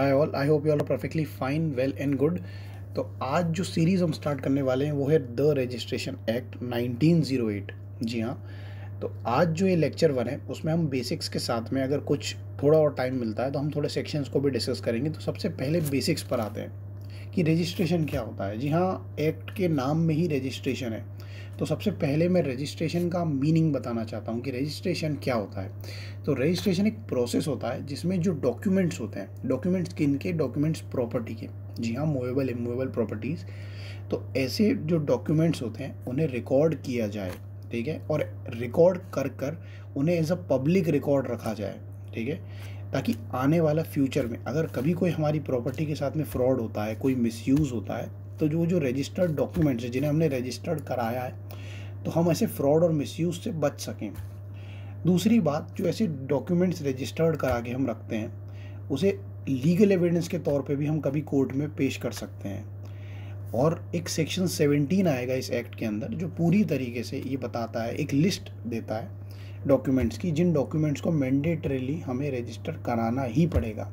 I all I hope you all perfectly fine well and good तो आज जो series हम स्टार्ट करने वाले हैं वो है द रजिस्ट्रेशन एक्ट 1908 जी हाँ तो आज जो ये लेक्चर वन है उसमें हम बेसिक्स के साथ में अगर कुछ थोड़ा और टाइम मिलता है तो हम थोड़े सेक्शंस को भी डिस्कस करेंगे तो सबसे पहले बेसिक्स पर आते हैं कि रजिस्ट्रेशन क्या होता है जी हाँ एक्ट के नाम में ही रजिस्ट्रेशन है तो सबसे पहले मैं रजिस्ट्रेशन का मीनिंग बताना चाहता हूँ कि रजिस्ट्रेशन क्या होता है तो रजिस्ट्रेशन एक प्रोसेस होता है जिसमें जो डॉक्यूमेंट्स होते हैं डॉक्यूमेंट्स किन के डॉक्यूमेंट्स प्रॉपर्टी के जी हाँ मूवेबल इमूवेबल प्रॉपर्टीज़ तो ऐसे जो डॉक्यूमेंट्स होते हैं उन्हें रिकॉर्ड किया जाए ठीक है और रिकॉर्ड कर कर उन्हें एज अ पब्लिक रिकॉर्ड रखा जाए ठीक है ताकि आने वाला फ्यूचर में अगर कभी कोई हमारी प्रॉपर्टी के साथ में फ्रॉड होता है कोई मिसयूज़ होता है तो जो जो रजिस्टर्ड डॉक्यूमेंट्स हैं जिन्हें हमने रजिस्टर्ड कराया है तो हम ऐसे फ्रॉड और मिसयूज से बच सकें दूसरी बात जो ऐसे डॉक्यूमेंट्स रजिस्टर्ड करा के हम रखते हैं उसे लीगल एविडेंस के तौर पे भी हम कभी कोर्ट में पेश कर सकते हैं और एक सेक्शन 17 आएगा इस एक्ट के अंदर जो पूरी तरीके से ये बताता है एक लिस्ट देता है डॉक्यूमेंट्स की जिन डॉक्यूमेंट्स को मैंडेटरीली हमें रजिस्टर कराना ही पड़ेगा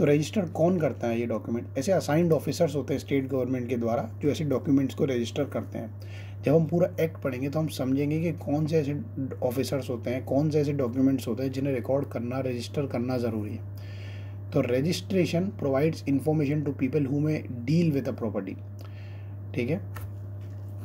तो रजिस्टर कौन करता है ये डॉक्यूमेंट ऐसे असाइंड ऑफिसर्स होते हैं स्टेट गवर्नमेंट के द्वारा जो ऐसे डॉक्यूमेंट्स को रजिस्टर करते हैं जब हम पूरा एक्ट पढ़ेंगे तो हम समझेंगे कि कौन से ऐसे ऑफिसर्स होते हैं कौन से ऐसे डॉक्यूमेंट्स होते हैं जिन्हें रिकॉर्ड करना रजिस्टर करना ज़रूरी है तो registration provides information to people who may deal with a property ठीक है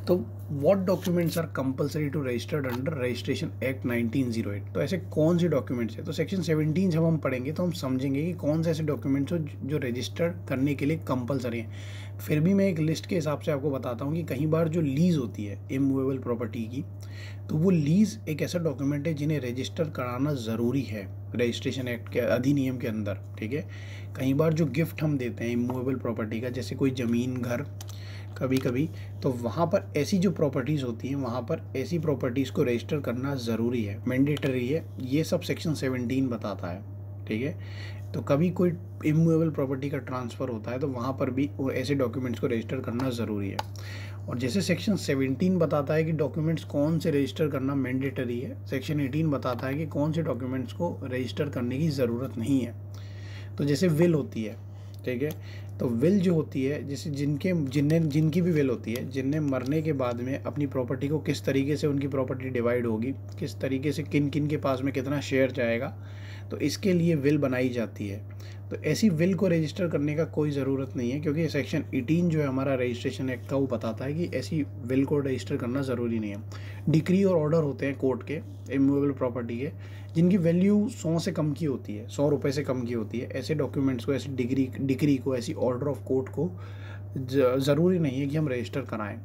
तो what documents are compulsory to registered under registration act 1908 तो ऐसे कौन से डॉक्यूमेंट्स हैं तो सेक्शन 17 जब हम पढ़ेंगे तो हम समझेंगे कि कौन से ऐसे डॉक्यूमेंट्स हो जो रजिस्टर करने के लिए कंपलसरी हैं फिर भी मैं एक लिस्ट के हिसाब से आपको बताता हूँ कि कई बार जो लीज़ होती है इमूवेबल प्रॉपर्टी की तो वो लीज़ एक ऐसा डॉक्यूमेंट है जिन्हें रजिस्टर कराना ज़रूरी है रजिस्ट्रेशन एक्ट के अधिनियम के अंदर ठीक है कई बार जो गिफ्ट हम देते हैं इमूवेबल प्रॉपर्टी का जैसे कोई ज़मीन घर कभी कभी तो वहाँ पर ऐसी जो प्रॉपर्टीज़ होती हैं वहाँ पर ऐसी प्रॉपर्टीज़ को रजिस्टर करना ज़रूरी है मैंडेटरी है ये सब सेक्शन सेवनटीन बताता है ठीक है तो कभी कोई इमूवेबल प्रॉपर्टी का ट्रांसफ़र होता है तो वहाँ पर भी ऐसे डॉक्यूमेंट्स को रजिस्टर करना ज़रूरी है और जैसे सेक्शन 17 बताता है कि डॉक्यूमेंट्स कौन से रजिस्टर करना मैंडेटरी है सेक्शन 18 बताता है कि कौन से डॉक्यूमेंट्स को रजिस्टर करने की ज़रूरत नहीं है तो जैसे विल होती है ठीक है तो विल जो होती है जिसे जिनके जिनने जिनकी भी विल होती है जिनने मरने के बाद में अपनी प्रॉपर्टी को किस तरीके से उनकी प्रॉपर्टी डिवाइड होगी किस तरीके से किन किन के पास में कितना शेयर जाएगा तो इसके लिए विल बनाई जाती है तो ऐसी विल को रजिस्टर करने का कोई ज़रूरत नहीं है क्योंकि सेक्शन एटीन जो है हमारा रजिस्ट्रेशन एक्ट का वो बताता है कि ऐसी विल को रजिस्टर करना ज़रूरी नहीं है डिक्री और ऑर्डर होते हैं कोर्ट के इमूवेबल प्रॉपर्टी के जिनकी वैल्यू सौ से कम की होती है सौ रुपये से कम की होती है ऐसे डॉक्यूमेंट्स को ऐसी डिग्री डिग्री को ऐसी ऑर्डर ऑफ कोर्ट को ज़रूरी नहीं है कि हम रजिस्टर कराएं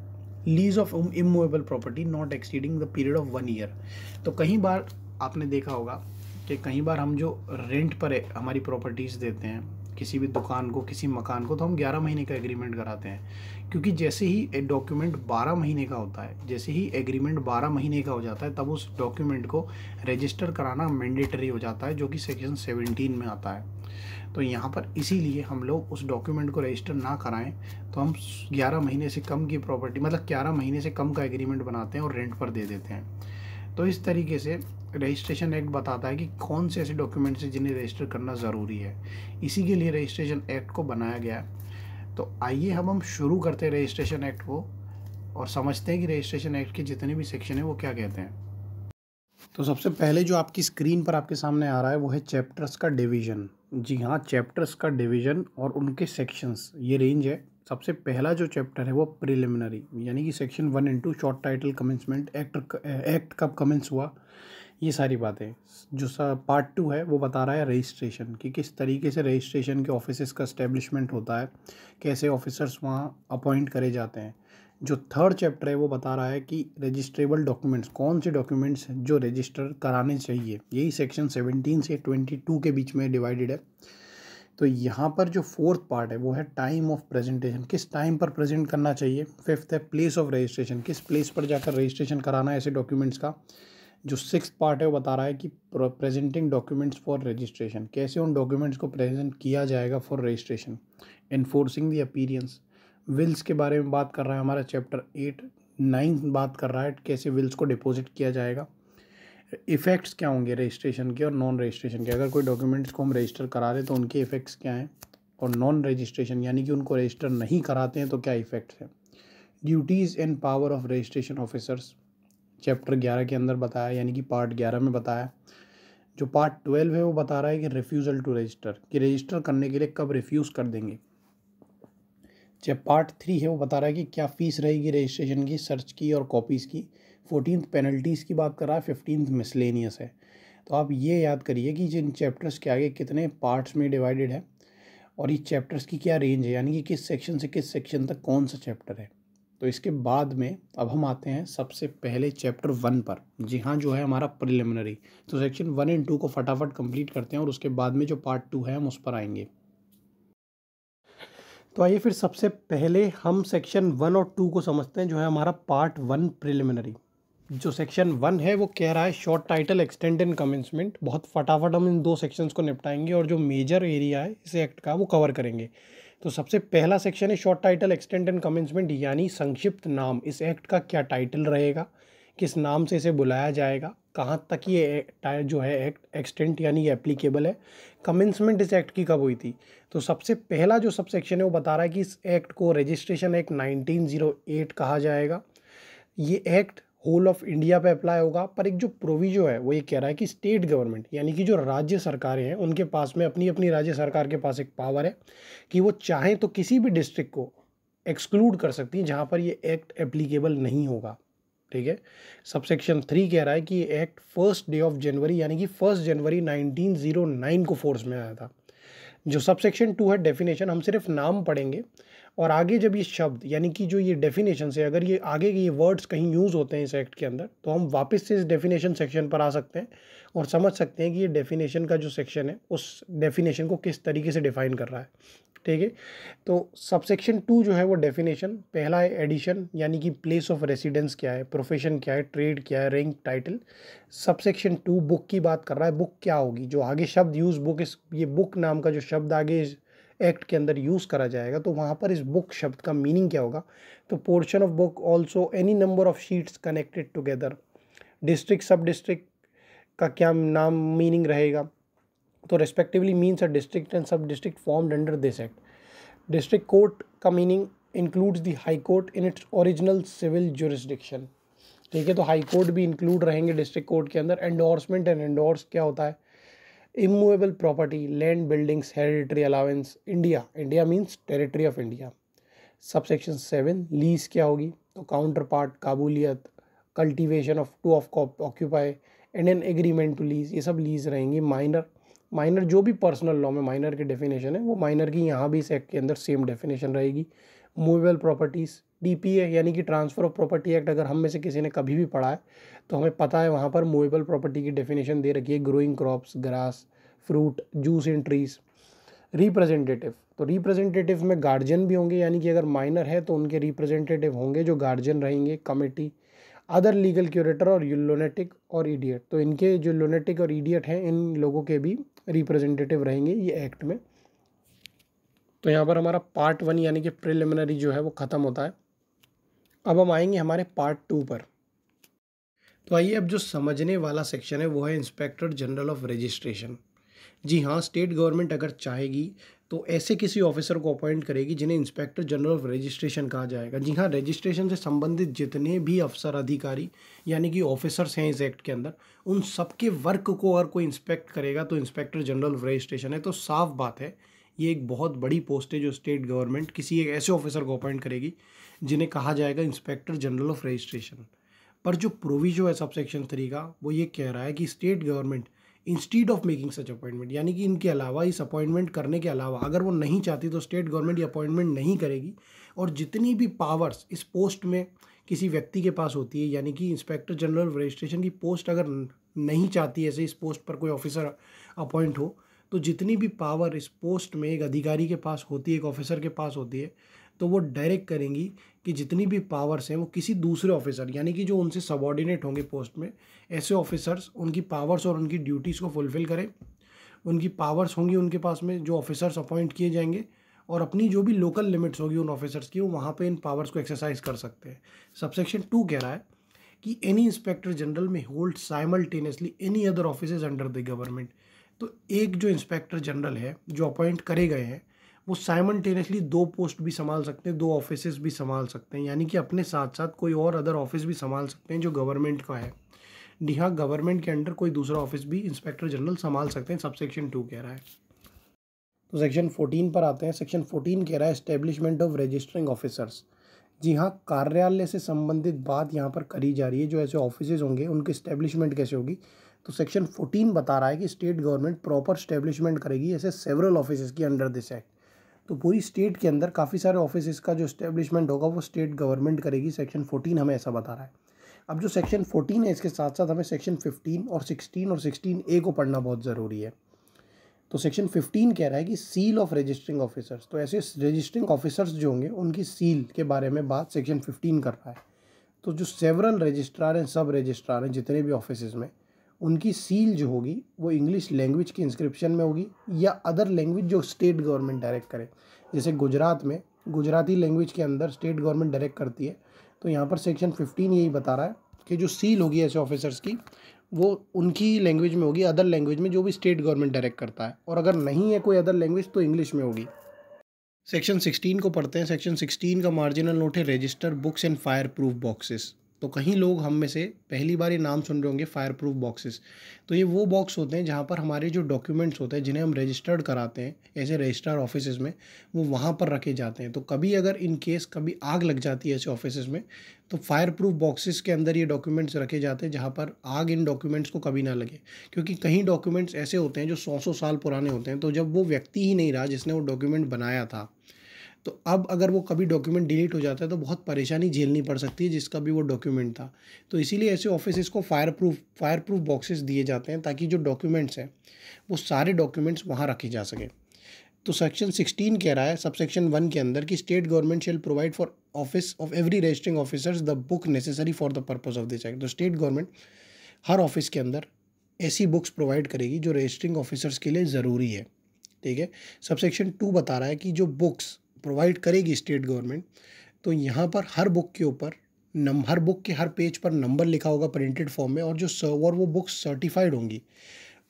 lease of immovable property not exceeding the period of one year तो कई बार आपने देखा होगा कि कई बार हम जो रेंट पर हमारी प्रॉपर्टीज़ देते हैं किसी भी दुकान को किसी मकान को तो हम 11 महीने का एग्रीमेंट कराते हैं क्योंकि जैसे ही डॉक्यूमेंट 12 महीने का होता है जैसे ही एग्रीमेंट 12 महीने का हो जाता है तब उस डॉक्यूमेंट को रजिस्टर कराना मैंडेटरी हो जाता है जो कि सेक्शन 17 में आता है तो यहाँ पर इसीलिए हम लोग उस डॉक्यूमेंट को रजिस्टर ना कराएं तो हम 11 महीने से कम की प्रॉपर्टी मतलब 11 महीने से कम का एग्रीमेंट बनाते हैं और रेंट पर दे देते हैं तो इस तरीके से रजिस्ट्रेशन एक्ट बताता है कि कौन से ऐसे डॉक्यूमेंट्स हैं जिन्हें रजिस्टर करना ज़रूरी है इसी के लिए रजिस्ट्रेशन एक्ट को बनाया गया है तो आइए हम हम शुरू करते हैं रजिस्ट्रेशन एक्ट को और समझते हैं कि रजिस्ट्रेशन एक्ट के जितने भी सेक्शन हैं वो क्या कहते हैं तो सबसे पहले जो आपकी स्क्रीन पर आपके सामने आ रहा है वो है चैप्टर्स का डिवीज़न जी हाँ चैप्टर्स का डिवीजन और उनके सेक्शंस ये रेंज है सबसे पहला जो चैप्टर है वो प्रिलिमिनरी यानी कि section one two short title commencement act act कब कमेंस हुआ ये सारी बातें जो सा पार्ट टू है वो बता रहा है रजिस्ट्रेशन कि किस तरीके से रजिस्ट्रेशन के ऑफिसर्स का इस्टेब्लिशमेंट होता है कैसे ऑफिसर्स वहाँ अपॉइंट करे जाते हैं जो थर्ड चैप्टर है वो बता रहा है कि रजिस्ट्रेबल डॉक्यूमेंट्स कौन से डॉक्यूमेंट्स हैं जो रजिस्टर कराने चाहिए यही सेक्शन सेवनटीन से ट्वेंटी टू के बीच में डिवाइडेड है तो यहाँ पर जो फोर्थ पार्ट है वो है टाइम ऑफ प्रेजेंटेशन किस टाइम पर प्रेजेंट करना चाहिए फिफ्थ है प्लेस ऑफ रजिस्ट्रेशन किस प्लेस पर जाकर रजिस्ट्रेशन कराना है ऐसे डॉक्यूमेंट्स का जो सिक्स पार्ट है वो बता रहा है कि प्रेजेंटिंग डॉक्यूमेंट्स फॉर रजिस्ट्रेशन कैसे उन डॉक्यूमेंट्स को प्रेजेंट किया जाएगा for registration enforcing the appearance wills के बारे में बात कर रहा है हमारा चैप्टर एट नाइन बात कर रहा है कैसे विल्स को डिपॉजिट किया जाएगा इफ़ेक्ट्स क्या होंगे रजिस्ट्रेशन के और नॉन रजिस्ट्रेशन के अगर कोई डॉक्यूमेंट्स को हम रजिस्टर करा रहे तो उनके इफ़ेक्ट्स क्या हैं और नॉन रजिस्ट्रेशन यानी कि उनको रजिस्टर नहीं कराते हैं तो क्या इफ़ेक्ट्स हैं duties and power of registration officers chapter ग्यारह के अंदर बताया यानी कि पार्ट ग्यारह में बताया जो पार्ट ट्वेल्व है वो बता रहा है कि रिफ्यूज़ल टू रजिस्टर कि रजिस्टर करने के लिए कब रिफ्यूज़ कर देंगे जब पार्ट थ्री है वो बता रहा है कि क्या फ़ीस रहेगी रजिस्ट्रेशन की सर्च की और कॉपीज़ की फोर्टीन पेनल्टीज़ की बात कर रहा है फिफ्टीन मिसलेनियस है तो आप ये याद करिए कि जिन चैप्टर्स के आगे कितने पार्ट्स में डिवाइडेड है और ये चैप्टर्स की क्या रेंज है यानी कि किस सेक्शन से किस सेक्शन तक कौन सा चैप्टर है तो इसके बाद में अब हम आते हैं सबसे पहले चैप्टर वन पर जी हाँ जो है हमारा प्रिलिमिनरी तो सेक्शन वन एंड टू को फटाफट कंप्लीट करते हैं और उसके बाद में जो पार्ट टू है हम उस पर आएंगे तो आइए फिर सबसे पहले हम सेक्शन वन और टू को समझते हैं जो है हमारा पार्ट वन प्रिलिमिनरी जो सेक्शन वन है वो कह रहा है short title extend and commencement बहुत फटाफट हम इन दो सेक्शंस को निपटाएंगे और जो मेजर एरिया है इस एक्ट का वो कवर करेंगे तो सबसे पहला सेक्शन है short title extend and commencement यानी संक्षिप्त नाम इस एक्ट का क्या टाइटल रहेगा किस नाम से इसे बुलाया जाएगा कहाँ तक ये जो है एक्ट एक्सटेंट यानी एप्लीकेबल है कमेंसमेंट इस एक्ट की कब हुई थी तो सबसे पहला जो सब सेक्शन है वो बता रहा है कि इस एक्ट को रजिस्ट्रेशन एक्ट 1908 कहा जाएगा ये एक्ट होल ऑफ इंडिया पे अप्लाई होगा पर एक जो प्रोविजो है वो ये कह रहा है कि स्टेट गवर्नमेंट यानी कि जो राज्य सरकारें हैं उनके पास में अपनी अपनी राज्य सरकार के पास एक पावर है कि वो चाहें तो किसी भी डिस्ट्रिक्ट को एक्सक्लूड कर सकती हैं जहाँ पर ये एक्ट एप्लीकेबल नहीं होगा ठीक है सबसेक्शन थ्री कह रहा है कि act first day of January यानी कि फर्स्ट जनवरी 1909 को फोर्स में आया था जो सबसेक्शन टू है डेफिनेशन हम सिर्फ नाम पढ़ेंगे और आगे जब ये शब्द यानी कि जो ये डेफिनेशन है अगर ये आगे के ये वर्ड्स कहीं यूज़ होते हैं इस एक्ट के अंदर तो हम वापस से इस डेफिनेशन सेक्शन पर आ सकते हैं और समझ सकते हैं कि ये डेफिनेशन का जो सेक्शन है उस डेफिनेशन को किस तरीके से डिफाइन कर रहा है ठीक है तो सबसेक्शन टू जो है वो डेफिनेशन पहला है एडिशन यानी कि प्लेस ऑफ रेसिडेंस क्या है प्रोफेशन क्या है ट्रेड क्या है rank title subsection two book की बात कर रहा है बुक क्या होगी जो आगे शब्द यूज़ बुक इस ये बुक नाम का जो शब्द आगे एक्ट के अंदर यूज़ करा जाएगा तो वहाँ पर इस बुक शब्द का मीनिंग क्या होगा तो portion of book also any number of sheets connected together district sub district का क्या नाम मीनिंग रहेगा तो respectively means a district and sub district formed under this act district court का meaning includes the high court in its original civil jurisdiction ठीक है तो high court भी इंक्लूड रहेंगे डिस्ट्रिक्ट कोर्ट के अंदर एंडोर्समेंट एंड एंडोर्स क्या होता है immovable property land buildings hereditary allowance India India means territory of India subsection seven lease क्या होगी तो काउंटर पार्ट काबूलियत cultivation of to of occupy and an agreement to lease ये सब लीज रहेंगी माइनर माइनर जो भी पर्सनल लॉ में माइनर की डेफिनेशन है वो माइनर की यहाँ भी इस एक्ट के अंदर सेम डेफिनेशन रहेगी मूवेबल प्रॉपर्टीज़ डीपीए यानी कि ट्रांसफ़र ऑफ प्रॉपर्टी एक्ट अगर हम में से किसी ने कभी भी पढ़ा है तो हमें पता है वहाँ पर मूवेबल प्रॉपर्टी की डेफिनेशन दे रखी है growing crops grass fruit juice and trees representative तो रिप्रेजेंटेटिव में गार्जियन भी होंगे यानी कि अगर माइनर है तो उनके रिप्रेजेंटेटिव होंगे जो गार्जियन रहेंगे कमेटी अदर लीगल क्यूरेटर और लोनेटिक और ईडियट तो इनके जो लोनेटिक और ईडियट हैं इन लोगों के भी रिप्रेजेंटेटिव रहेंगे ये एक्ट में तो यहाँ पर हमारा पार्ट वन यानी कि प्रिलिमिनरी जो है वो ख़त्म होता है अब हम आएंगे हमारे पार्ट टू पर तो आइए अब जो समझने वाला सेक्शन है वो है इंस्पेक्टर जनरल ऑफ रजिस्ट्रेशन जी हाँ स्टेट गवर्नमेंट अगर चाहेगी तो ऐसे किसी ऑफिसर को अपॉइंट करेगी जिन्हें इंस्पेक्टर जनरल ऑफ रजिस्ट्रेशन कहा जाएगा जी हाँ रजिस्ट्रेशन से संबंधित जितने भी अफसर अधिकारी यानी कि ऑफिसर्स हैं इस एक्ट के अंदर उन सबके वर्क को अगर कोई इंस्पेक्ट करेगा तो इंस्पेक्टर जनरल ऑफ रजिस्ट्रेशन है तो साफ बात है ये एक बहुत बड़ी पोस्ट है जो स्टेट गवर्नमेंट किसी एक ऐसे ऑफिसर को अपॉइंट करेगी जिन्हें कहा जाएगा इंस्पेक्टर जनरल ऑफ रजिस्ट्रेशन पर जो प्रोविजो है सब सेक्शन थ्री का वो ये कह रहा है कि state government instead of making such appointment यानी कि इनके अलावा इस अपॉइंटमेंट करने के अलावा अगर वो नहीं चाहती तो स्टेट गवर्नमेंट ये अपॉइंटमेंट नहीं करेगी और जितनी भी पावर्स इस पोस्ट में किसी व्यक्ति के पास होती है यानी कि इंस्पेक्टर जनरल रजिस्ट्रेशन की पोस्ट अगर नहीं चाहती ऐसे इस पोस्ट पर कोई ऑफिसर अपॉइंट हो तो जितनी भी पावर इस पोस्ट में एक अधिकारी के पास होती है एक ऑफिसर के पास होती है तो वो डायरेक्ट करेंगी कि जितनी भी पावर्स हैं वो किसी दूसरे ऑफिसर यानी कि जो उनसे सबॉर्डिनेट होंगे पोस्ट में ऐसे ऑफिसर्स उनकी पावर्स और उनकी ड्यूटीज़ को फुलफ़िल करें उनकी पावर्स होंगी उनके पास में जो ऑफिसर्स अपॉइंट किए जाएंगे और अपनी जो भी लोकल लिमिट्स होगी उन ऑफिसर्स की वो वहाँ पर इन पावर्स को एक्सरसाइज कर सकते हैं सबसेक्शन टू कह रहा है कि any inspector general may hold simultaneously any other office under the government तो एक जो इंस्पेक्टर जनरल है जो अपॉइंट करे गए हैं वो साइमनटेनियसली दो पोस्ट भी संभाल सकते हैं दो ऑफिस भी संभाल सकते हैं यानी कि अपने साथ साथ कोई और अदर ऑफिस भी संभाल सकते हैं जो गवर्नमेंट का है जी हाँ गवर्नमेंट के अंडर कोई दूसरा ऑफिस भी इंस्पेक्टर जनरल संभाल सकते हैं सब सेक्शन टू कह रहा है तो सेक्शन फोर्टीन पर आते हैं सेक्शन फोर्टीन कह रहा है इस्टेब्लिशमेंट ऑफ रजिस्टरिंग ऑफिसर्स जी हाँ कार्यालय से संबंधित बात यहाँ पर करी जा रही है जो ऐसे ऑफिस होंगे उनकी इस्टेब्लिशमेंट कैसे होगी तो सेक्शन फोर्टीन बता रहा है कि स्टेट गवर्नमेंट प्रॉपर स्टेब्लिशमेंट करेगी ऐसे सेवरल ऑफिस के अंडर दिस एक्ट तो पूरी स्टेट के अंदर काफ़ी सारे ऑफिस का जो इस्टेब्लिशमेंट होगा वो स्टेट गवर्नमेंट करेगी सेक्शन फोर्टीन हमें ऐसा बता रहा है अब जो सेक्शन फोर्टीन है इसके साथ साथ हमें सेक्शन फिफ्टीन और सिक्सटीन और सिक्सटीन ए को पढ़ना बहुत ज़रूरी है तो सेक्शन फिफ्टीन कह रहा है कि सील ऑफ रजिस्टरिंग ऑफिसर्स तो ऐसे रजिस्टरिंग ऑफिसर्स जो होंगे उनकी सील के बारे में बात सेक्शन फिफ्टीन कर रहा है तो जो सेवरल रजिस्ट्रार हैं सब रजिस्ट्रार हैं जितने भी ऑफिस में उनकी सील जो होगी वो इंग्लिश लैंग्वेज की इंस्क्रिप्शन में होगी या अदर लैंग्वेज जो स्टेट गवर्नमेंट डायरेक्ट करे जैसे गुजरात में गुजराती लैंग्वेज के अंदर स्टेट गवर्नमेंट डायरेक्ट करती है तो यहाँ पर सेक्शन फिफ्टीन यही बता रहा है कि जो सील होगी ऐसे ऑफिसर्स की वो उनकी लैंग्वेज में होगी अदर लैंग्वेज में जो भी स्टेट गवर्नमेंट डायरेक्ट करता है और अगर नहीं है कोई अदर लैंग्वेज तो इंग्लिश में होगी सेक्शन सिक्सटीन को पढ़ते हैं सेक्शन सिक्सटीन का मार्जिनल नोट है register books and fire proof boxes तो कहीं लोग हम में से पहली बार ये नाम सुन रहे होंगे फायर प्रूफ बॉक्सेस तो ये वो बॉक्स होते हैं जहाँ पर हमारे जो डॉक्यूमेंट्स होते हैं जिन्हें हम रजिस्टर्ड कराते हैं ऐसे रजिस्ट्रार ऑफिस में वो वहाँ पर रखे जाते हैं तो कभी अगर इन केस कभी आग लग जाती है ऐसे ऑफिस में तो फायर प्रूफ बॉक्सेस के अंदर ये डॉक्यूमेंट्स रखे जाते हैं जहाँ पर आग इन डॉक्यूमेंट्स को कभी ना लगे क्योंकि कहीं डॉक्यूमेंट्स ऐसे होते हैं जो सौ सौ साल पुराने होते हैं तो जब वो व्यक्ति ही नहीं रहा जिसने वो डॉक्यूमेंट बनाया था तो अब अगर वो कभी डॉक्यूमेंट डिलीट हो जाता है तो बहुत परेशानी झेलनी पड़ सकती है जिसका भी वो डॉक्यूमेंट था तो इसीलिए ऐसे ऑफिस को fire proof fire proof boxes दिए जाते हैं ताकि जो डॉक्यूमेंट्स हैं वो सारे डॉक्यूमेंट्स वहाँ रखे जा सकें तो सेक्शन सिक्सटीन कह रहा है सब सेक्शन वन के अंदर कि state government shall provide for office of every registering officers the book necessary for the purpose of this act तो स्टेट गवर्नमेंट हर ऑफिस के अंदर ऐसी बुक्स प्रोवाइड करेगी जो रजिस्टरिंग ऑफिसर्स के लिए ज़रूरी है ठीक है सब सेक्शन टू बता रहा है कि जो बुक्स प्रोवाइड करेगी स्टेट गवर्नमेंट तो यहाँ पर हर बुक के ऊपर नम हर बुक के हर पेज पर नंबर लिखा होगा प्रिंटेड फॉर्म में और जो सर्वर वो बुक सर्टिफाइड होंगी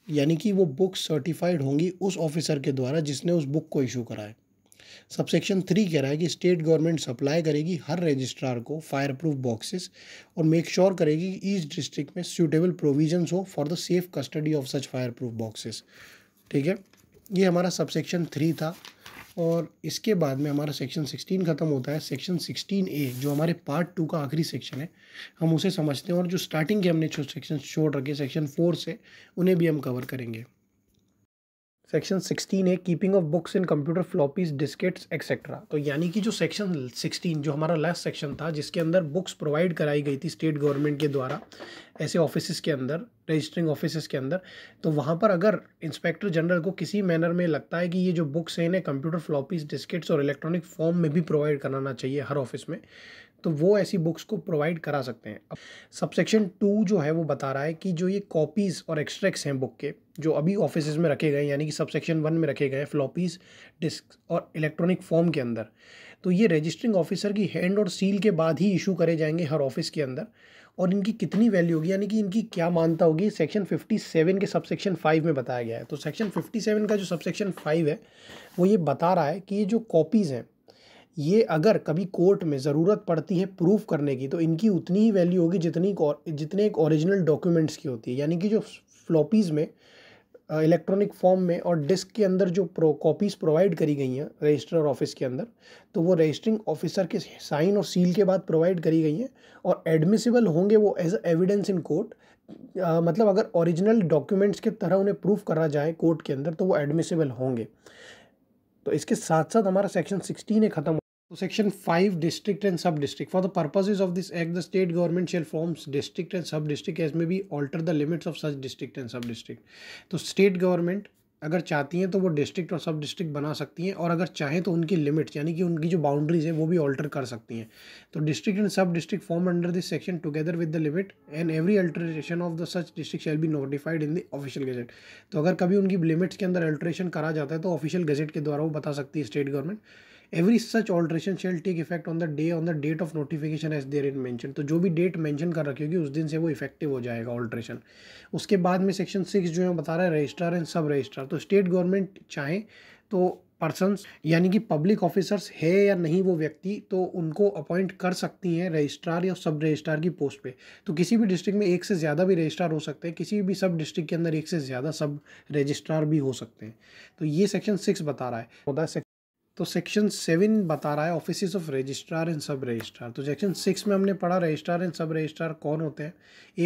यानी कि वो बुक सर्टिफाइड होंगी उस ऑफिसर के द्वारा जिसने उस बुक को इशू करा है सब सेक्शन थ्री कह रहा है कि स्टेट गवर्नमेंट सप्लाई करेगी हर रजिस्ट्रार को फायर प्रूफ बॉक्सेस और मेक श्योर sure करेगी कि ईस्ट डिस्ट्रिक्ट में सूटेबल प्रोविजन हो for the safe custody of such fire proof boxes ठीक है ये हमारा सबसेक्शन थ्री था और इसके बाद में हमारा सेक्शन सिक्सटीन ख़त्म होता है सेक्शन सिक्सटीन ए जो हमारे पार्ट टू का आखिरी सेक्शन है हम उसे समझते हैं और जो स्टार्टिंग के हमने सेक्शन छोड़ रखे सेक्शन फोर से उन्हें भी हम कवर करेंगे सेक्शन सिक्सटीन है keeping of books in computer floppies diskettes etcetera तो यानी कि जो सेक्शन सिक्सटीन जो हमारा लास्ट सेक्शन था जिसके अंदर बुक्स प्रोवाइड कराई गई थी स्टेट गवर्नमेंट के द्वारा ऐसे ऑफिस के अंदर रजिस्टरिंग ऑफिस के अंदर तो वहाँ पर अगर इंस्पेक्टर जनरल को किसी मैनर में लगता है कि ये जो बुक्स हैं इन्हें कंप्यूटर फ्लॉपीज डिस्केट्स और इलेक्ट्रॉनिक फॉर्म में भी प्रोवाइड कराना चाहिए हर ऑफिस में तो वो ऐसी बुक्स को प्रोवाइड करा सकते हैं सब सेक्शन टू जो है वो बता रहा है कि जो ये कॉपीज़ और एक्स्ट्रैक्ट्स हैं बुक के जो अभी ऑफिस में रखे गए यानी कि सब सेक्शन वन में रखे गए फ्लॉपीज डिस्क और इलेक्ट्रॉनिक फॉर्म के अंदर तो ये रजिस्ट्रिंग ऑफिसर की हैंड और सील के बाद ही इशू करे जाएंगे हर ऑफिस के अंदर और इनकी कितनी वैल्यू होगी यानी कि इनकी क्या मानता होगी सेक्शन 57 के सब सेक्शन फाइव में बताया गया है तो सेक्शन 57 का जो सब सेक्शन फाइव है वो ये बता रहा है कि ये जो कॉपीज़ हैं ये अगर कभी कोर्ट में ज़रूरत पड़ती है प्रूफ करने की तो इनकी उतनी ही वैल्यू होगी जितनी जितने एक ओरिजिनल डॉक्यूमेंट्स की होती है यानी कि जो फ्लॉपीज़ में इलेक्ट्रॉनिक फॉर्म में और डिस्क के अंदर जो प्रो कॉपीज़ प्रोवाइड करी गई हैं रजिस्ट्रर ऑफिस के अंदर तो वो रजिस्ट्रिंग ऑफिसर के साइन और सील के बाद प्रोवाइड करी गई हैं और एडमिसिबल होंगे वो एज एविडेंस इन कोर्ट मतलब अगर ओरिजिनल डॉक्यूमेंट्स के तरह उन्हें प्रूफ करा जाए कोर्ट के अंदर तो वो एडमिसिबल होंगे तो इसके साथ साथ हमारा सेक्शन सिक्सटीन है ख़त्म तो section five district and sub district for the purposes of this act the state government shall forms district and sub district as may be alter the limits of such district and sub district तो state government अगर चाहती हैं तो वो district और सब district बना सकती हैं और अगर चाहें तो उनकी लिमिट्स यानी कि उनकी जो बाउंड्रीज है वो भी ऑल्टर कर सकती हैं तो district and sub district form under this section together with the limit and every alteration of the such district shall be notified in the official gazette तो अगर कभी उनकी लिमिट्स के अंदर अल्ट्रेशन करा जाता है तो ऑफिशियल गजट के द्वारा वो बता सकती है state government every such alteration shall take effect on the day on the date of notification as there in mention तो जो भी डेट मैंशन कर रखी होगी उस दिन से वो इफेक्टिव हो जाएगा ऑल्ट्रेशन उसके बाद में सेक्शन सिक्स जो है बता रहा है रजिस्ट्रार एंड सब रजिस्ट्रार तो स्टेट गवर्नमेंट चाहे तो पर्सनस यानी कि पब्लिक ऑफिसर्स है या नहीं वो व्यक्ति तो उनको अपॉइंट कर सकती हैं रजिस्ट्रार या सब रजिस्ट्रार की पोस्ट पे तो किसी भी डिस्ट्रिक्ट में एक से ज़्यादा भी रजिस्ट्रार हो सकते हैं किसी भी सब डिस्ट्रिक्ट के अंदर एक से ज़्यादा सब रजिस्ट्रार भी हो सकते हैं तो ये सेक्शन सिक्स बता रहा है तो सेक्शन सेवन बता रहा है office of registrar and sub registrar तो सेक्शन सिक्स में हमने पढ़ा रजिस्ट्रार एंड सब रजिस्ट्रार कौन होते हैं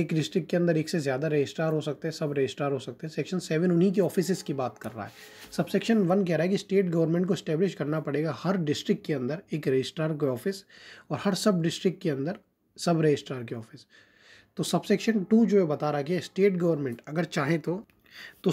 एक डिस्ट्रिक्ट के अंदर एक से ज़्यादा रजिस्ट्रार हो सकते हैं सब रजिस्ट्रार हो सकते हैं सेक्शन सेवन उन्हीं के ऑफिस की बात कर रहा है सब सेक्शन वन कह रहा है कि स्टेट गवर्नमेंट को स्टेब्लिश करना पड़ेगा हर डिस्ट्रिक्ट के अंदर एक रजिस्ट्रार के ऑफिस और हर सब डिस्ट्रिक्ट के अंदर सब रजिस्ट्रार के ऑफिस तो सबसेक्शन टू जो है बता रहा है कि स्टेट गवर्नमेंट अगर चाहे तो तो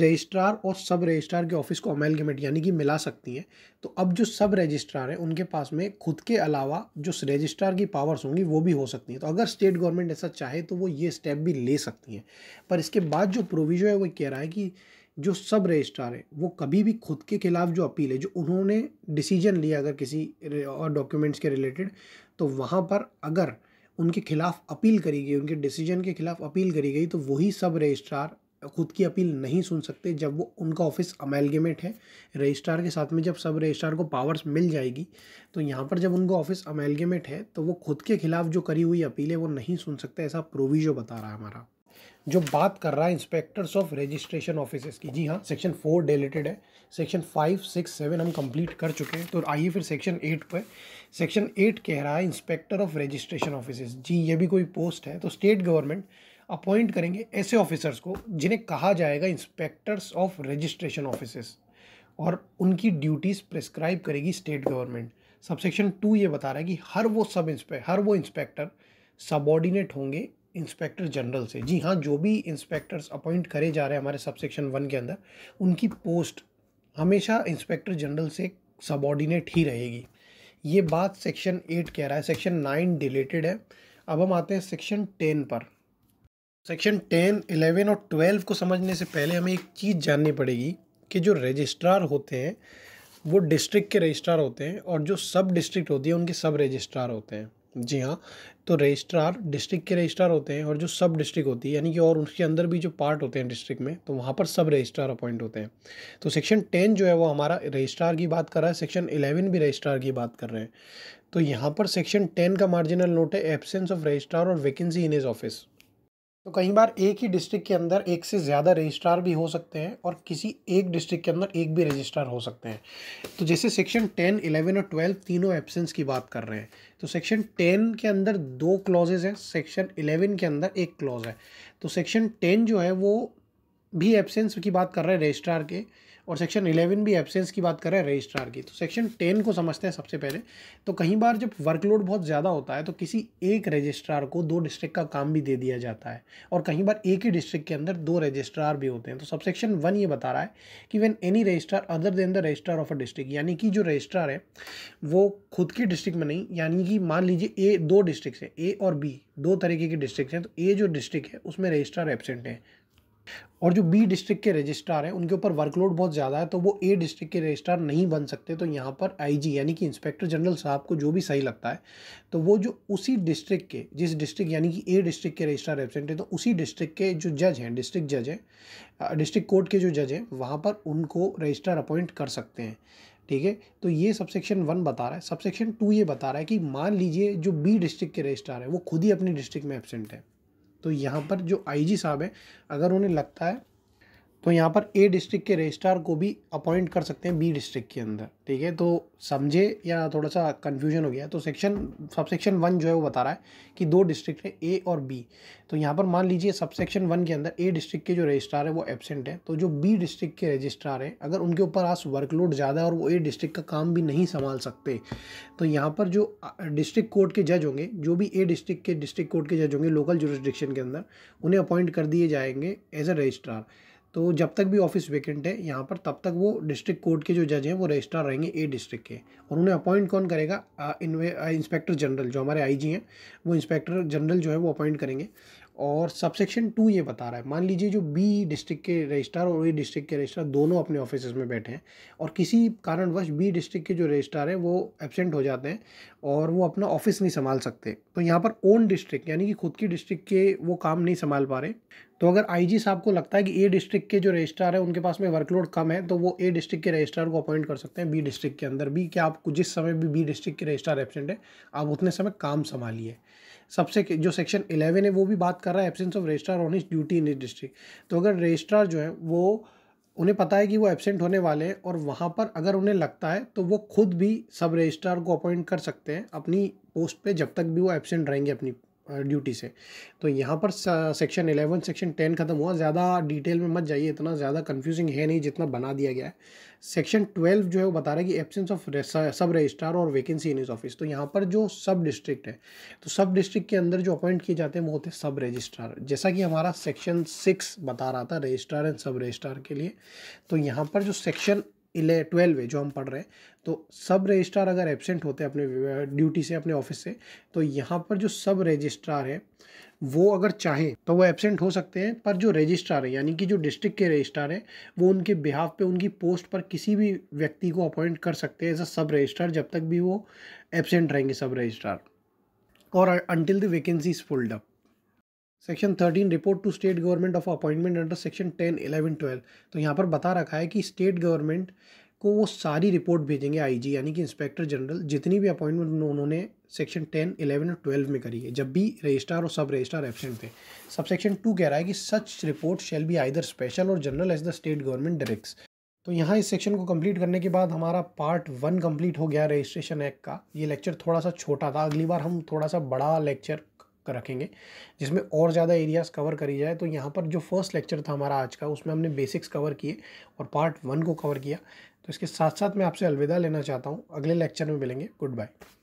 रजिस्ट्रार और सब रजिस्ट्रार के ऑफिस को अमेलगेमेट यानी कि मिला सकती हैं तो अब जो सब रजिस्ट्रार हैं उनके पास में खुद के अलावा जो रजिस्ट्रार की पावर्स होंगी वो भी हो सकती हैं तो अगर स्टेट गवर्नमेंट ऐसा चाहे तो वो ये स्टेप भी ले सकती हैं पर इसके बाद जो प्रोविजो है वो कह रहा है कि जो सब रजिस्ट्रार है वो कभी भी खुद के खिलाफ जो अपील है जो उन्होंने डिसीजन लिया अगर किसी और डॉक्यूमेंट्स के रिलेटेड तो वहाँ पर अगर उनके खिलाफ अपील करी गई उनके डिसीजन के खिलाफ अपील करी गई तो वही सब रजिस्ट्रार खुद की अपील नहीं सुन सकते जब वो उनका ऑफिस अमेलगेमेट है रजिस्ट्रार के साथ में जब सब रजिस्ट्रार को पावर्स मिल जाएगी तो यहाँ पर जब उनका ऑफिस अमेलगेमेट है तो वो खुद के खिलाफ जो करी हुई अपील है वो नहीं सुन सकते ऐसा प्रोविजो बता रहा है हमारा जो बात कर रहा है इंस्पेक्टर्स ऑफ रजिस्ट्रेशन ऑफिस की जी हाँ सेक्शन फोर डेलेटेड है सेक्शन फाइव सिक्स सेवन हम कंप्लीट कर चुके हैं तो आइए फिर सेक्शन एट पर सेक्शन एट कह रहा है इंस्पेक्टर ऑफ रजिस्ट्रेशन ऑफिस जी ये भी कोई पोस्ट है तो स्टेट गवर्नमेंट अपॉइंट करेंगे ऐसे ऑफिसर्स को जिन्हें कहा जाएगा इंस्पेक्टर्स ऑफ रजिस्ट्रेशन ऑफिसेस और उनकी ड्यूटीज़ प्रिस्क्राइब करेगी स्टेट गवर्नमेंट सबसेक्शन टू ये बता रहा है कि हर वो सब इंस्पेक्ट हर वो इंस्पेक्टर सबॉर्डिनेट होंगे इंस्पेक्टर जनरल से जी हाँ जो भी इंस्पेक्टर्स अपॉइंट करे जा रहे हैं हमारे सबसेक्शन वन के अंदर उनकी पोस्ट हमेशा इंस्पेक्टर जनरल से सबॉर्डिनेट ही रहेगी ये बात सेक्शन एट कह रहा है सेक्शन नाइन डिलेटेड है अब हम आते हैं सेक्शन टेन पर सेक्शन टेन एलेवन और ट्वेल्व को समझने से पहले हमें एक चीज़ जाननी पड़ेगी कि जो रजिस्ट्रार होते हैं वो डिस्ट्रिक्ट के रजिस्ट्रार होते हैं और जो सब डिस्ट्रिक्ट होती है उनके सब रजिस्ट्रार होते हैं जी हाँ तो रजिस्ट्रार डिस्ट्रिक्ट के रजिस्ट्रार होते हैं और जो सब डिस्ट्रिक्ट होती है यानी कि और उसके अंदर भी जो पार्ट होते हैं डिस्ट्रिक्ट में तो वहाँ पर सब रजिस्ट्रार अपॉइंट होते हैं तो सेक्शन टेन जो है वो हमारा रजिस्ट्रार की बात कर रहा है सेक्शन इलेवन भी रजिस्ट्रार की बात कर रहे हैं तो यहाँ पर सेक्शन टेन का मार्जिनल नोट है एबसेंस ऑफ रजिस्ट्रार और वैकेंसी इन इज ऑफिस तो कई बार एक ही डिस्ट्रिक्ट के अंदर एक से ज़्यादा रजिस्ट्रार भी हो सकते हैं और किसी एक डिस्ट्रिक्ट के अंदर एक भी रजिस्ट्रार हो सकते हैं तो जैसे सेक्शन टेन इलेवन और ट्वेल्व तीनों एब्सेंस की बात कर रहे हैं तो सेक्शन टेन के अंदर दो क्लॉजेज हैं सेक्शन इलेवन के अंदर एक क्लॉज है तो सेक्शन टेन जो है वो भी एब्सेंस की बात कर रहे हैं रजिस्ट्रार के और सेक्शन इलेवन भी एबसेंस की बात कर रजिस्ट्रार की तो सेक्शन टेन को समझते हैं सबसे पहले तो कहीं बार जब वर्कलोड बहुत ज़्यादा होता है तो किसी एक रजिस्ट्रार को दो डिस्ट्रिक्ट का काम भी दे दिया जाता है और कहीं बार एक ही डिस्ट्रिक्ट के अंदर दो रजिस्ट्रार भी होते हैं तो सब सेक्शन वन ये बता रहा है कि when any registrar other than the registrar of a district यानी कि जो रजिस्ट्रार है वो खुद की डिस्ट्रिक्ट में नहीं यानी कि मान लीजिए ए दो डिस्ट्रिक्ट हैं ए और बी दो तरीके के डिस्ट्रिक्ट हैं तो ए जो डिस्ट्रिक्ट है उसमें रजिस्ट्रार एबसेंट हैं और जो बी डिस्ट्रिक्ट के रजिस्ट्रार हैं उनके ऊपर वर्कलोड बहुत ज़्यादा है तो वो ए डिस्ट्रिक्ट के रजिस्ट्रार नहीं बन सकते तो यहाँ पर आईजी यानी कि इंस्पेक्टर जनरल साहब को जो भी सही लगता है तो वो जो उसी डिस्ट्रिक्ट के जिस डिस्ट्रिक्ट यानी कि ए डिस्ट्रिक्ट के रजिस्ट्रार एबसेंट है तो उसी डिस्ट्रिक्ट के जो जज हैं डिस्ट्रिक्ट जज हैं डिस्ट्रिक्ट कोर्ट के जो जज हैं वहाँ पर उनको रजिस्ट्रार अपॉइंट कर सकते हैं ठीक है तो ये सबसेक्शन वन बता रहा है सबसेक्शन टू ये बता रहा है कि मान लीजिए जो बी डिस्ट्रिक्ट के रजिस्ट्रार है वो खुद ही अपनी डिस्ट्रिक्ट में एबसेंट है तो यहाँ पर जो आईजी साहब हैं अगर उन्हें लगता है तो यहाँ पर ए डिस्ट्रिक्ट के रजिस्ट्रार को भी अपॉइंट कर सकते हैं बी डिस्ट्रिक्ट के अंदर ठीक है तो समझे या थोड़ा सा कन्फ्यूजन हो गया तो सेक्शन सब सेक्शन वन जो है वो बता रहा है कि दो डिस्ट्रिक्ट है ए और बी तो यहाँ पर मान लीजिए सब सेक्शन वन के अंदर ए डिस्ट्रिक्ट के जो रजिस्ट्रार है वो एबसेंट है तो जो बी डिस्ट्रिक्ट के रजिस्ट्रार हैं अगर उनके ऊपर आज वर्कलोड ज़्यादा है और वो ए डिस्ट्रिक्ट का काम भी नहीं संभाल सकते तो यहाँ पर जो डिस्ट्रिक्ट कोर्ट के जज होंगे जो भी ए डिस्ट्रिक्ट के डिस्ट्रिक्ट कोर्ट के जज होंगे लोकल जुरिस्डिक्शन के अंदर उन्हें अपॉइंट कर दिए जाएंगे एज अ रजिस्ट्रार तो जब तक भी ऑफिस वैकेंट है यहाँ पर तब तक वो डिस्ट्रिक्ट कोर्ट के जो जज हैं वो रजिस्ट्रार रहेंगे ए डिस्ट्रिक्ट के और उन्हें अपॉइंट कौन करेगा इंस्पेक्टर जनरल जो हमारे आईजी हैं वो इंस्पेक्टर जनरल जो है वो अपॉइंट करेंगे और सबसेक्शन टू ये बता रहा है मान लीजिए जो बी डिस्ट्रिक्ट के रजिस्ट्रार और ए डिस्ट्रिक्ट के रजिस्ट्रार दोनों अपने ऑफिस में बैठे हैं और किसी कारणवश बी डिस्ट्रिक्ट के जो रजिस्ट्रार हैं वो एबसेंट हो जाते हैं और वो अपना ऑफिस नहीं संभाल सकते तो यहाँ पर ओन डिस्ट्रिक्ट यानी कि खुद की डिस्ट्रिक्ट के वो काम नहीं संभाल पा रहे तो अगर आईजी साहब को लगता है कि ए डिस्ट्रिक्ट के जो रजिस्ट्रार है उनके पास में वर्कलोड कम है तो वो ए डिस्ट्रिक्ट के रजिस्ट्रार को अपॉइंट कर सकते हैं बी डिस्ट्रिक्ट के अंदर भी कि आपको जिस समय भी बी डिस्ट्रिक्ट के रजिस्ट्रार एबसेंट है आप उतने समय काम संभालिए सबसे जो सेक्शन इलेवन है वो भी बात कर रहा है absence of registrar on his duty in his district तो अगर रजिस्ट्रार जो है वो उन्हें पता है कि वो एबसेंट होने वाले हैं और वहाँ पर अगर उन्हें लगता है तो वो खुद भी सब रजिस्ट्रार को अपॉइंट कर सकते हैं अपनी पोस्ट पे जब तक भी वो एबसेंट रहेंगे अपनी ड्यूटी से तो यहाँ पर सेक्शन एलेवन सेक्शन टेन ख़त्म हुआ ज़्यादा डिटेल में मत जाइए इतना ज़्यादा कन्फ्यूजिंग है नहीं जितना बना दिया गया है सेक्शन ट्वेल्व जो है वो बता रहा है कि एब्सेंस ऑफ सब रजिस्ट्रार और वैकेंसी इन इस ऑफिस तो यहाँ पर जो सब डिस्ट्रिक्ट है तो सब डिस्ट्रिक्ट के अंदर जो अपॉइंट किए जाते हैं वो होते हैं सब रजिस्ट्रार जैसा कि हमारा सेक्शन सिक्स बता रहा था रजिस्ट्रार एंड सब रजिस्ट्रार के लिए तो यहाँ पर जो सेक्शन इले ट्वेल्व है जो हम पढ़ रहे हैं तो सब रजिस्ट्रार अगर एबसेंट होते हैं अपने ड्यूटी से अपने ऑफिस से तो यहाँ पर जो सब रजिस्ट्रार है वो अगर चाहें तो वो एबसेंट हो सकते हैं पर जो रजिस्ट्रार है यानी कि जो डिस्ट्रिक्ट के रजिस्ट्रार हैं वो उनके बिहाफ पे उनकी पोस्ट पर किसी भी व्यक्ति को अपॉइंट कर सकते हैं एज अ सब रजिस्ट्रार जब तक भी वो एबसेंट रहेंगे सब रजिस्ट्रार और until the vacancy is filled up section thirteen report to state government of appointment under section ten eleven twelve तो यहाँ पर बता रखा है कि स्टेट गवर्नमेंट को वो सारी रिपोर्ट भेजेंगे आईजी यानी कि इंस्पेक्टर जनरल जितनी भी अपॉइंटमेंट उन्होंने सेक्शन टेन इलेवन और ट्वेल्व में करी है जब भी रजिस्ट्रार और सब रजिस्ट्रार एबसेंट थे सब सेक्शन टू कह रहा है कि such report shall be either special or general as the state government directs तो यहाँ इस सेक्शन को कंप्लीट करने के बाद हमारा पार्ट वन कंप्लीट हो गया रजिस्ट्रेशन एक्ट का ये लेक्चर थोड़ा सा छोटा था अगली बार हम थोड़ा सा बड़ा लेक्चर रखेंगे जिसमें और ज़्यादा एरियाज़ कवर करी जाए तो यहाँ पर जो फर्स्ट लेक्चर था हमारा आज का उसमें हमने बेसिक्स कवर किए और पार्ट वन को कवर किया तो इसके साथ साथ मैं आपसे अलविदा लेना चाहता हूँ अगले लेक्चर में मिलेंगे गुड बाय